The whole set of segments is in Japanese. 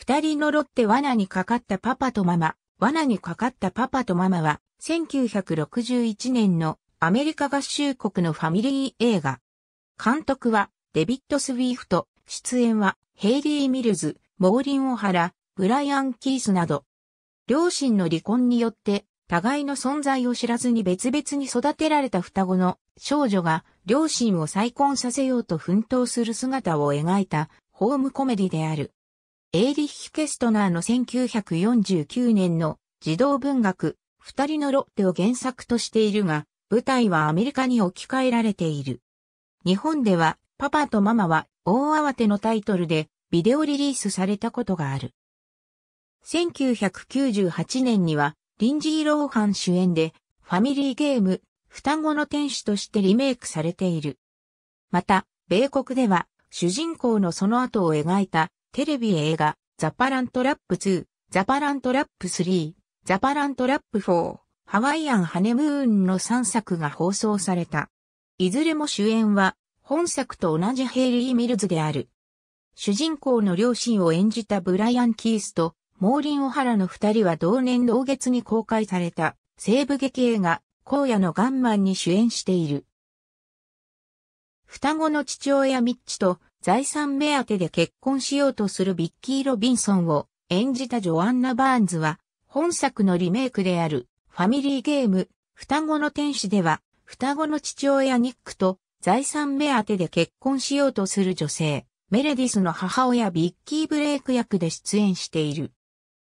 二人のロッテ罠にかかったパパとママ、罠にかかったパパとママは、1961年のアメリカ合衆国のファミリー映画。監督はデビッド・スウィーフト、出演はヘイリー・ミルズ、モーリン・オハラ、ブライアン・キースなど。両親の離婚によって、互いの存在を知らずに別々に育てられた双子の少女が両親を再婚させようと奮闘する姿を描いたホームコメディである。エーリッヒ・ケストナーの1949年の児童文学、二人のロッテを原作としているが、舞台はアメリカに置き換えられている。日本では、パパとママは大慌てのタイトルでビデオリリースされたことがある。1998年には、リンジー・ローハン主演で、ファミリーゲーム、双子の天使としてリメイクされている。また、米国では、主人公のその後を描いた、テレビ映画、ザパラントラップ2、ザパラントラップ3、ザパラントラップ4、ハワイアンハネムーンの3作が放送された。いずれも主演は、本作と同じヘイリー・ミルズである。主人公の両親を演じたブライアン・キースと、モーリン・オハラの二人は同年同月に公開された、西部劇映画、荒野のガンマンに主演している。双子の父親ミッチと財産目当てで結婚しようとするビッキー・ロビンソンを演じたジョアンナ・バーンズは、本作のリメイクであるファミリーゲーム、双子の天使では、双子の父親ニックと財産目当てで結婚しようとする女性、メレディスの母親ビッキー・ブレイク役で出演している。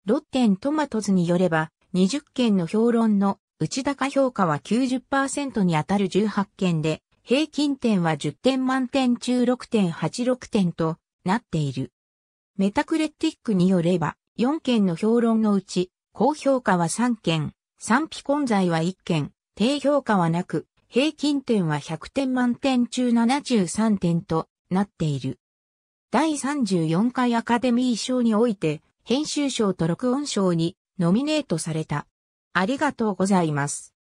ロッテントマトズによれば、20件の評論の内高評価は90%に当たる18件で、平均点は10点満点中6.86点となっている。メタクレティックによれば、4件の評論のうち、高評価は3件、賛否混在は1件、低評価はなく、平均点は100点満点中73点となっている。第34回アカデミー賞において、編集賞と録音賞にノミネートされた。ありがとうございます。